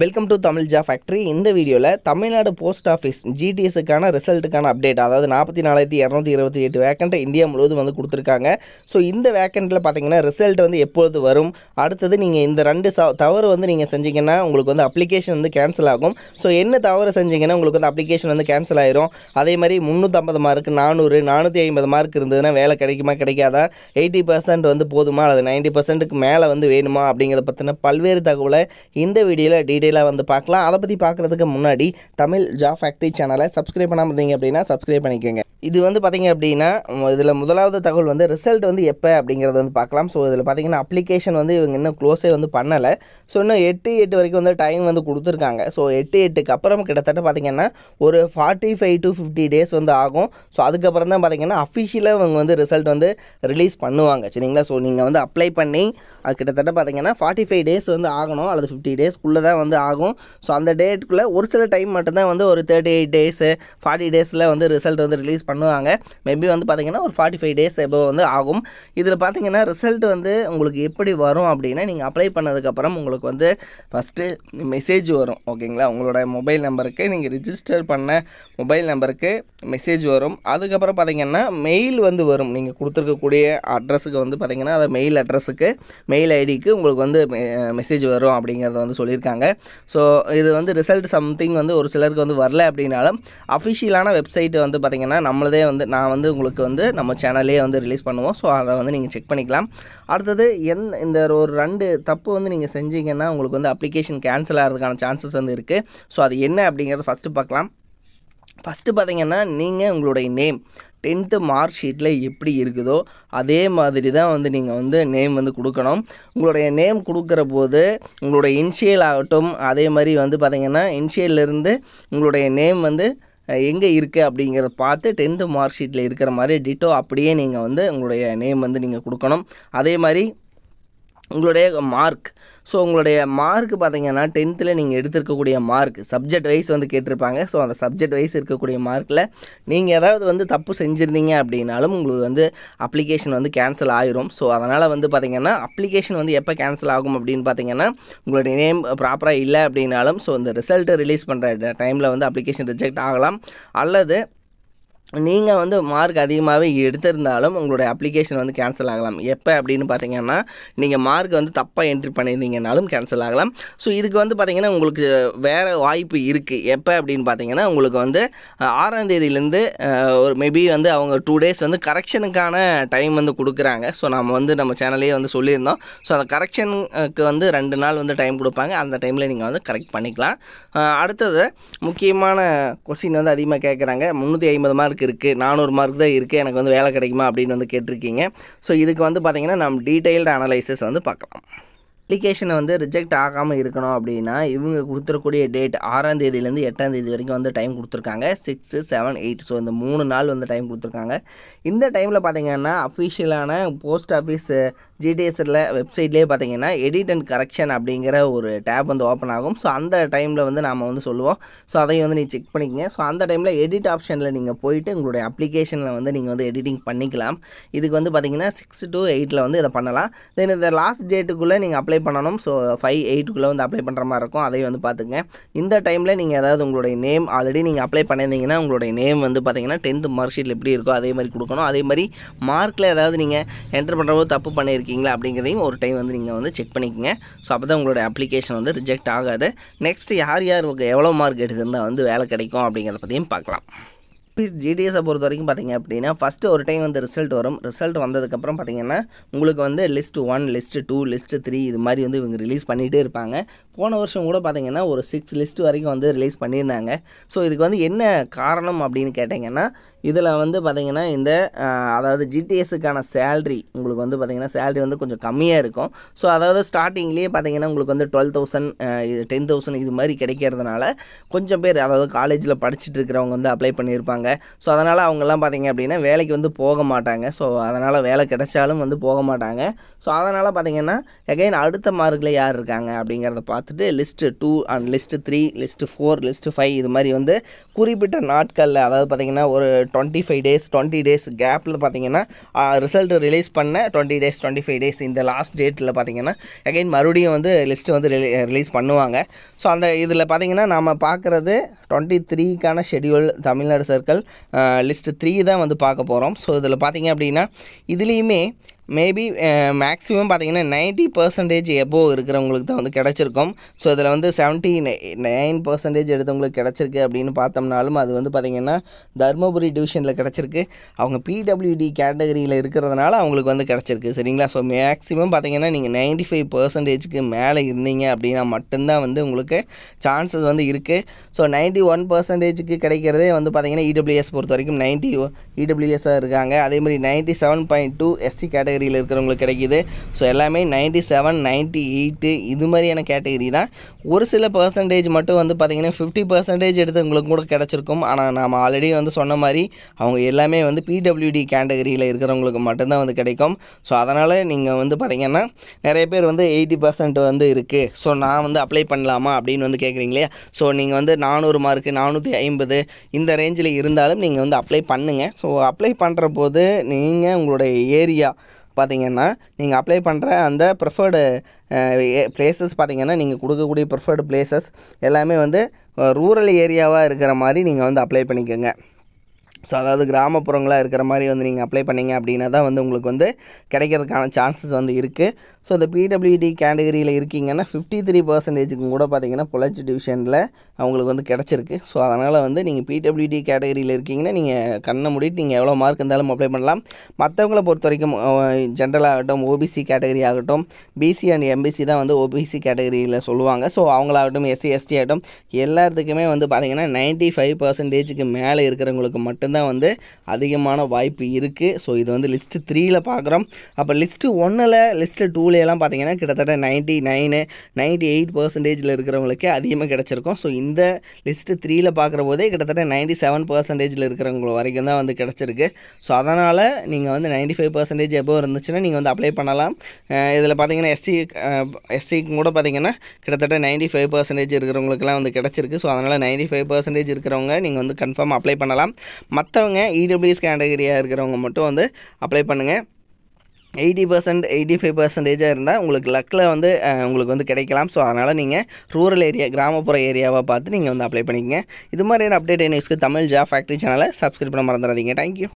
welcome to Tamil ஜா factory இந்த வீடியோவில் தமிழ்நாடு போஸ்ட் ஆஃபீஸ் ஜிடிஎஸுக்கான ரிசல்ட்டுக்கான அப்டேட் அதாவது நாற்பத்தி நாலாயிரத்தி இரநூத்தி இருபத்தி எட்டு வேக்கண்ட்டை இந்தியா முழுவதும் வந்து கொடுத்துருக்காங்க ஸோ இந்த வேக்கண்ட்டில் பார்த்தீங்கன்னா ரிசல்ட் வந்து எப்பொழுது வரும் அடுத்தது நீங்கள் இந்த ரெண்டு ச தவறு வந்து நீங்கள் செஞ்சிங்கன்னா உங்களுக்கு வந்து அப்ளிகேஷன் வந்து கேன்சல் ஆகும் ஸோ என்ன தவறு செஞ்சிங்கன்னா உங்களுக்கு வந்து அப்ளிகேஷன் வந்து கேன்சல் ஆயிரும் அதே மாதிரி முந்நூற்றம்பது மார்க் நானூறு நானூற்றி ஐம்பது மார்க் இருந்ததுன்னா வேலை கிடைக்குமா கிடைக்காதா எயிட்டி பர்சன்ட் வந்து போதுமா அல்லது நைன்ட்டி பர்சன்ட்டுக்கு மேலே வந்து வேணுமா அப்படிங்கிறத பற்றின பல்வேறு தகவலை இந்த வீடியோவில் டீ டீட்டெயிலாக வந்து பார்க்கலாம் அதை பற்றி பார்க்குறதுக்கு முன்னாடி தமிழ் ஜா ஃபேக்ட்ரி சேனலை சப்ஸ்கிரைப் பண்ணாமல் இருந்தீங்க அப்படின்னா சப்ஸ்கிரைப் பண்ணிக்கோங்க இது வந்து பார்த்திங்க அப்படின்னா இதில் முதலாவது தகவல் வந்து ரிசல்ட் வந்து எப்போ அப்படிங்கிறத வந்து பார்க்கலாம் ஸோ இதில் பார்த்திங்கன்னா அப்ளிகேஷன் வந்து இவங்க இன்னும் க்ளோஸே வந்து பண்ணலை ஸோ இன்னும் எட்டு எட்டு வரைக்கும் வந்து டைம் வந்து கொடுத்துருக்காங்க ஸோ எட்டு எட்டுக்கு அப்புறம் கிட்டத்தட்ட பார்த்திங்கன்னா ஒரு forty five to fifty days வந்து ஆகும் ஸோ அதுக்கப்புறம் தான் பார்த்திங்கன்னா அஃபிஷியலாக இவங்க வந்து ரிசல்ட் வந்து ரிலீஸ் பண்ணுவாங்க சரிங்களா ஸோ நீங்கள் வந்து அப்ளை பண்ணி அது கிட்டத்தட்ட பார்த்திங்கன்னா ஃபார்ட்டி ஃபைவ் டேஸ் வந்து ஆகணும் அல்லது ஃபிஃப்டி டேஸ்க்குள்ளே தான் வந்து ஆகும் ஸோ அந்த டேட்டுக்குள்ளே ஒரு சில டைம் மட்டும்தான் வந்து ஒரு தேர்ட்டி எயிட் டேஸு ஃபார்ட்டி டேஸில் வந்து ரிசல்ட் வந்து ரிலீஸ் பண்ணுவாங்க மேபி வந்து பார்த்திங்கன்னா ஒரு ஃபார்ட்டி ஃபைவ் டேஸ் எபோ வந்து ஆகும் இதில் பார்த்தீங்கன்னா ரிசல்ட் வந்து உங்களுக்கு எப்படி வரும் அப்படின்னா நீங்கள் அப்ளை பண்ணதுக்கப்புறம் உங்களுக்கு வந்து ஃபஸ்ட்டு மெசேஜ் வரும் ஓகேங்களா உங்களோட மொபைல் நம்பருக்கு நீங்கள் ரிஜிஸ்டர் பண்ண மொபைல் நம்பருக்கு மெசேஜ் வரும் அதுக்கப்புறம் பார்த்திங்கன்னா மெயில் வந்து வரும் நீங்கள் கொடுத்துருக்கக்கூடிய அட்ரஸுக்கு வந்து பார்த்திங்கன்னா அதை மெயில் அட்ரஸுக்கு மெயில் ஐடிக்கு உங்களுக்கு வந்து மெசேஜ் வரும் அப்படிங்கிறத வந்து சொல்லியிருக்காங்க ஸோ இது வந்து ரிசல்ட் சம்திங் வந்து ஒரு சிலருக்கு வந்து வரல அப்படின்னாலும் அஃபிஷியலான வெப்சைட்டு வந்து பார்த்திங்கன்னா நம்ம நம்மளதே வந்து நான் வந்து உங்களுக்கு வந்து நம்ம சேனல்லே வந்து ரிலீஸ் பண்ணுவோம் ஸோ அதை வந்து நீங்கள் செக் பண்ணிக்கலாம் அடுத்தது எந் இந்த ஒரு ரெண்டு தப்பு வந்து நீங்கள் செஞ்சீங்கன்னா உங்களுக்கு வந்து அப்ளிகேஷன் கேன்சல் ஆகிறதுக்கான சான்சஸ் வந்து இருக்குது ஸோ அது என்ன அப்படிங்கிறத ஃபஸ்ட்டு பார்க்கலாம் ஃபஸ்ட்டு பார்த்தீங்கன்னா நீங்கள் உங்களுடைய நேம் டென்த்து மார்க் ஷீட்டில் எப்படி இருக்குதோ அதே மாதிரி தான் வந்து நீங்கள் வந்து நேம் வந்து கொடுக்கணும் உங்களுடைய நேம் கொடுக்குற போது உங்களுடைய இன்ஷியல் ஆகட்டும் அதே மாதிரி வந்து பார்த்திங்கன்னா இன்ஷியல்லேருந்து உங்களுடைய நேம் வந்து எங்கே இருக்குது அப்படிங்கிறத பார்த்து டென்த்து மார்க் ஷீட்டில் இருக்கிற மாதிரி டிட்டோ அப்படியே நீங்கள் வந்து உங்களுடைய நேம் வந்து நீங்கள் கொடுக்கணும் அதே மாதிரி உங்களுடைய மார்க் ஸோ உங்களுடைய மார்க் பார்த்தீங்கன்னா டென்த்தில் நீங்கள் எடுத்திருக்கக்கூடிய மார்க் சப்ஜெக்ட் வைஸ் வந்து கேட்டிருப்பாங்க ஸோ அந்த சப்ஜெக்ட் வைஸ் இருக்கக்கூடிய மார்க்கில் நீங்கள் ஏதாவது வந்து தப்பு செஞ்சுருந்தீங்க அப்படின்னாலும் உங்களுக்கு வந்து அப்ளிகேஷன் வந்து கேன்சல் ஆயிரும் ஸோ அதனால் வந்து பார்த்திங்கன்னா அப்ளிகேஷன் வந்து எப்போ கேன்சல் ஆகும் அப்படின்னு பார்த்தீங்கன்னா உங்களுடைய நேம் ப்ராப்பராக இல்லை அப்படின்னாலும் ஸோ இந்த ரிசல்ட்டை ரிலீஸ் பண்ணுற டைமில் வந்து அப்ளிகேஷன் ரிஜெக்ட் ஆகலாம் அல்லது நீங்கள் வந்து மார்க் அதிகமாகவே எடுத்திருந்தாலும் உங்களுடைய அப்ளிகேஷன் வந்து கேன்சல் ஆகலாம் எப்போ அப்படின்னு பார்த்தீங்கன்னா நீங்கள் மார்க் வந்து தப்பாக என்ட்ரி பண்ணியிருந்தீங்கனாலும் கேன்சல் ஆகலாம் ஸோ இதுக்கு வந்து பார்த்திங்கன்னா உங்களுக்கு வேறு வாய்ப்பு இருக்குது எப்போ அப்படின்னு பார்த்தீங்கன்னா உங்களுக்கு வந்து ஆறாம் தேதியிலேருந்து ஒரு மேபி வந்து அவங்க டூ டேஸ் வந்து கரெக்ஷனுக்கான டைம் வந்து கொடுக்குறாங்க ஸோ நம்ம வந்து நம்ம சேனல்லே வந்து சொல்லியிருந்தோம் ஸோ அந்த கரெக்ஷனுக்கு வந்து ரெண்டு நாள் வந்து டைம் கொடுப்பாங்க அந்த டைமில் நீங்கள் வந்து கரெக்ட் பண்ணிக்கலாம் அடுத்தது முக்கியமான கொஸ்டின் வந்து அதிகமாக கேட்குறாங்க முந்நூற்றி ஐம்பது மார்க் மார்க் இருக்குது நானூறு மார்க் தான் இருக்குது எனக்கு வந்து வேலை கிடைக்குமா அப்படின்னு வந்து கேட்டிருக்கீங்க ஸோ இதுக்கு வந்து பார்த்திங்கன்னா நம்ம டீட்டெயில்டு அனலைசஸ் வந்து பார்க்கலாம் அப்ளிகேஷனை வந்து ரிஜெக்ட் ஆகாமல் இருக்கணும் அப்படின்னா இவங்க கொடுத்துருக்கூடிய டேட் ஆறாம் தேதியிலேருந்து எட்டாம் தேதி வரைக்கும் வந்து டைம் கொடுத்துருக்காங்க சிக்ஸு செவன் எயிட் ஸோ இந்த மூணு நாள் வந்து டைம் கொடுத்துருக்காங்க இந்த டைமில் பார்த்திங்கன்னா அஃபிஷியலான போஸ்ட் ஆஃபீஸ் ஜிடிஎஸ்எல்ல வெப்சைட்லேயே பார்த்தீங்கன்னா எடிட் அண்ட் கரெக்ஷன் அப்படிங்கிற ஒரு டேப் வந்து ஓப்பன் ஆகும் ஸோ அந்த டைமில் வந்து நாம் வந்து சொல்லுவோம் ஸோ அதையும் வந்து நீ செக் பண்ணிக்கங்க ஸோ அந்த டைமில் எடிட் ஆப்ஷனில் நீங்கள் போயிட்டு உங்களுடைய அப்ளிகேஷனில் வந்து நீங்கள் வந்து எடிட்டிங் பண்ணிக்கலாம் இதுக்கு வந்து பார்த்தீங்கன்னா சிக்ஸ் டு எயிட்டில் வந்து இதை பண்ணலாம் தென் இந்த லாஸ்ட் டேட்டுக்குள்ளே நீங்கள் அப்ளை பண்ணணும் ஸோ ஃபைவ் எயிட்டுக்குள்ளே வந்து அப்ளை பண்ணுற மாதிரி இருக்கும் அதையும் வந்து பார்த்துங்க இந்த டைமில் நீங்கள் ஏதாவது உங்களுடைய நேம் ஆல்ரெடி நீங்கள் அப்ளை பண்ணியிருந்தீங்கன்னா உங்களுடைய நேம் வந்து பார்த்தீங்கன்னா டென்த்து மார்க் ஷீட்டில் எப்படி இருக்கோ அதே மாதிரி கொடுக்கணும் அதே மாதிரி மார்க்கில் ஏதாவது நீங்கள் என்டர் பண்ணுறபோது தப்பு பண்ணியிருக்கீங்க இருக்கீங்களா அப்படிங்கிறதையும் ஒரு டைம் வந்து நீங்கள் வந்து செக் பண்ணிக்கோங்க ஸோ அப்போ தான் உங்களோட அப்ளிகேஷன் வந்து ரிஜெக்ட் ஆகாது நெக்ஸ்ட் யார் யார் எவ்வளோ மார்க் எடுத்திருந்தால் வந்து வேலை கிடைக்கும் அப்படிங்கிறத பற்றியும் பார்க்கலாம் டிஎஸ்பிஸ் ஜிடிஎஸை பொறுத்த வரைக்கும் பார்த்திங்க அப்படின்னா ஃபஸ்ட்டு ஒரு டைம் வந்து ரிசல்ட் வரும் ரிசல்ட் வந்ததுக்கப்புறம் பார்த்திங்கன்னா உங்களுக்கு வந்து list one list two list three இது மாதிரி வந்து இவங்க ரிலீஸ் பண்ணிகிட்டே இருப்பாங்க போன வருஷம் கூட பார்த்திங்கன்னா ஒரு சிக்ஸ் லிஸ்ட் வரைக்கும் வந்து ரிலீஸ் பண்ணியிருந்தாங்க ஸோ இதுக்கு வந்து என்ன காரணம் அப்படின்னு கேட்டிங்கன்னா இதில் வந்து பார்த்திங்கன்னா இந்த அதாவது ஜிடிஎஸுக்கான சேல்ரி உங்களுக்கு வந்து பார்த்திங்கன்னா சேல்ரி வந்து கொஞ்சம் கம்மியாக இருக்கும் ஸோ அதாவது ஸ்டார்டிங்லேயே பார்த்திங்கன்னா உங்களுக்கு வந்து டுவெல் தௌசண்ட் இது டென் தௌசண்ட் இது மாதிரி கிடைக்கிறதுனால கொஞ்சம் பேர் அதாவது காலேஜில் படிச்சுட்டு இருக்கிறவங்க வந்து அப்ளை பண்ணியிருப்பாங்க இருக்காங்க ஸோ அதனால் அவங்கெல்லாம் பார்த்திங்க அப்படின்னா வேலைக்கு வந்து போக மாட்டாங்க ஸோ அதனால் வேலை கிடைச்சாலும் வந்து போக மாட்டாங்க ஸோ அதனால் பார்த்திங்கன்னா எகைன் அடுத்த மார்க்கில் யார் இருக்காங்க அப்படிங்கிறத பார்த்துட்டு list two and list three list four list five இது மாதிரி வந்து குறிப்பிட்ட நாட்களில் அதாவது பார்த்திங்கன்னா ஒரு twenty five days twenty days கேப்பில் பார்த்திங்கன்னா ரிசல்ட் ரிலீஸ் பண்ண twenty days twenty five days இந்த லாஸ்ட் டேட்டில் பார்த்திங்கன்னா எகைன் மறுபடியும் வந்து லிஸ்ட்டு வந்து ரிலீஸ் பண்ணுவாங்க ஸோ அந்த இதில் பார்த்திங்கன்னா நம்ம பார்க்குறது டுவெண்ட்டி த்ரீக்கான schedule Tamil Nadu circle list three தான் வந்து பார்க்க போகிறோம் ஸோ இதில் பார்த்தீங்க அப்படின்னா இதுலேயுமே மேபி மேக்ஸிமம் பார்த்தீங்கன்னா நைன்ட்டி பர்சன்டேஜ் எபோ இருக்கிறவங்களுக்கு தான் வந்து கிடச்சிருக்கும் ஸோ இதில் வந்து செவன்ட்டி நைன் பர்சன்டேஜ் எடுத்தவங்களுக்கு கிடச்சிருக்கு அப்படின்னு பார்த்தோம்னாலும் அது வந்து பார்த்திங்கன்னா தருமபுரி டிவிஷனில் கிடச்சிருக்கு அவங்க பிடபிள்யூடி கேட்டகரியில் இருக்கிறதுனால அவங்களுக்கு வந்து கிடச்சிருக்கு சரிங்களா ஸோ மேக்ஸிமம் பார்த்திங்கன்னா நீங்கள் நைன்ட்டி ஃபைவ் பர்சன்டேஜுக்கு மேலே இருந்தீங்க அப்படின்னா மட்டும்தான் வந்து உங்களுக்கு சான்சஸ் வந்து இருக்குது ஸோ நைன்ட்டி ஒன் பர்சன்டேஜுக்கு கிடைக்கிறதே வந்து பார்த்திங்கன்னா இடபிள்யூஎஸ் e பொறுத்த வரைக்கும் நைன்ட்டி இடபிள்யூஎஸ்ஸாக e இருக்காங்க அதேமாதிரி ninety seven point two SC category கேட்டகரியில் இருக்கிறவங்களுக்கு கிடைக்கிது ஸோ எல்லாமே நைன்ட்டி செவன் நைன்ட்டி எயிட்டு இது மாதிரியான கேட்டகரி தான் ஒரு சில பர்சன்டேஜ் மட்டும் வந்து பார்த்திங்கன்னா ஃபிஃப்டி பர்சன்டேஜ் எடுத்தவங்களுக்கு கூட கிடச்சிருக்கும் ஆனால் நாம் ஆல்ரெடி வந்து சொன்ன மாதிரி அவங்க எல்லாமே வந்து பிடபிள்யூடி கேட்டகரியில் இருக்கிறவங்களுக்கு மட்டும்தான் வந்து கிடைக்கும் ஸோ அதனால் நீங்கள் வந்து பார்த்திங்கன்னா நிறைய பேர் வந்து எயிட்டி பர்சன்ட் வந்து இருக்குது ஸோ நான் வந்து அப்ளை பண்ணலாமா அப்படின்னு வந்து கேட்குறீங்களே ஸோ நீங்கள் வந்து நானூறு மார்க்கு நானூற்றி ஐம்பது இந்த ரேஞ்சில் இருந்தாலும் நீங்கள் வந்து அப்ளை பண்ணுங்கள் ஸோ அப்ளை பண்ணுற போது நீங்கள் உங்களுடைய ஏரியா பார்த்தீங்கன்னா நீங்கள் அப்ளை பண்ணுற அந்த ப்ரிஃபர்டு பிளேசஸ் பார்த்திங்கன்னா நீங்கள் கொடுக்கக்கூடிய ப்ரிஃபர்டு பிளேசஸ் எல்லாமே வந்து ரூரல் ஏரியாவாக இருக்கிற மாதிரி நீங்கள் வந்து அப்ளை பண்ணிக்கோங்க ஸோ அதாவது கிராமப்புறங்களாக இருக்கிற மாதிரி வந்து நீங்கள் அப்ளை பண்ணிங்க அப்படின்னா தான் வந்து உங்களுக்கு வந்து கிடைக்கிறதுக்கான சான்சஸ் வந்து இருக்குது ஸோ இந்த பிடபிள்யூடி கேட்டகரியில் இருக்கீங்கன்னா ஃபிஃப்டி த்ரீ பர்சன்டேஜுக்கும் கூட பார்த்திங்கன்னா புலச்சி டிவிஷனில் அவங்களுக்கு வந்து கிடச்சிருக்கு ஸோ அதனால் வந்து நீங்கள் பிடபிள்யூடி கேட்டகரியில் இருக்கீங்கன்னா நீங்கள் கண்ணை மூடிட்டு நீங்கள் எவ்வளோ மார்க் இருந்தாலும் அப்ளை பண்ணலாம் மற்றவங்கள பொறுத்த வரைக்கும் ஜென்ரலாகட்டும் ஓபிசி கேட்டகரி ஆகட்டும் பிசி அண்ட் எம்பிசி தான் வந்து ஓபிசி கேட்டகரியில் சொல்லுவாங்க ஸோ அவங்களாகட்டும் எஸ்சி எஸ்டி ஆகட்டும் எல்லாத்துக்குமே வந்து பார்த்திங்கன்னா நைன்ட்டி ஃபைவ் பர்சன்டேஜுக்கு மேலே இருக்கிறவங்களுக்கு மட்டும்தான் வந்து அதிகமான வாய்ப்பு இருக்குது ஸோ இது வந்து லிஸ்ட்டு த்ரீயில் பார்க்குறோம் அப்போ லிஸ்ட்டு ஒன்றில் லிஸ்ட்டு டூலேலாம் பார்த்திங்கன்னா கிட்டத்தட்ட நைன்ட்டி நைனு நைன்ட்டி எயிட் பர்சன்டேஜில் இருக்கிறவங்களுக்கே அதிகமாக கிடச்சிருக்கும் ஸோ இந்த இந்த லிஸ்ட்டு த்ரீயில் பார்க்குற போதே கிட்டத்தட்ட நைன்ட்டி செவன் பர்சன்டேஜில் இருக்கிறவங்க வரைக்கும் தான் வந்து கிடச்சிருக்கு ஸோ அதனால் நீங்கள் வந்து நைன்டி ஃபைவ் பர்சன்டேஜ் எப்போ இருந்துச்சுன்னா நீங்கள் வந்து அப்ளை பண்ணலாம் இதில் பார்த்தீங்கன்னா எஸ்சி எஸ்சிக்கும் கூட பார்த்தீங்கன்னா கிட்டத்தட்ட நைன்ட்டி ஃபைவ் பர்சன்டேஜ் இருக்கிறவங்களுக்குலாம் வந்து கிடச்சிருக்கு ஸோ அதனால் நைன்ட்டி ஃபைவ் பர்சன்டேஜ் இருக்கிறவங்க நீங்கள் வந்து கன்ஃபார்ம் அப்ளை பண்ணலாம் மற்றவங்க இடபிள்யூஎஸ் கேட்டகரியாக இருக்கிறவங்க மட்டும் வந்து அப்ளை பண்ணுங்கள் எயிட்டி பர்சன்ட் எயிட்டி ஃபைவ் பர்சன்டேஜாக இருந்தால் உங்களுக்கு லக்கில் வந்து உங்களுக்கு வந்து கிடைக்கலாம் ஸோ அதனால் நீங்கள் ரூரல் ஏரியா கிராமப்புற ஏரியாவாக பார்த்து நீங்கள் வந்து அப்ளை பண்ணிக்கங்க இது மாதிரியான அப்டேட் நியூஸ்க்கு தமிழ் ஜா ஃபேக்ட்ரி சேனலை சப்ஸ்கிரைப் பண்ண மறந்துடாதீங்க தேங்க்யூ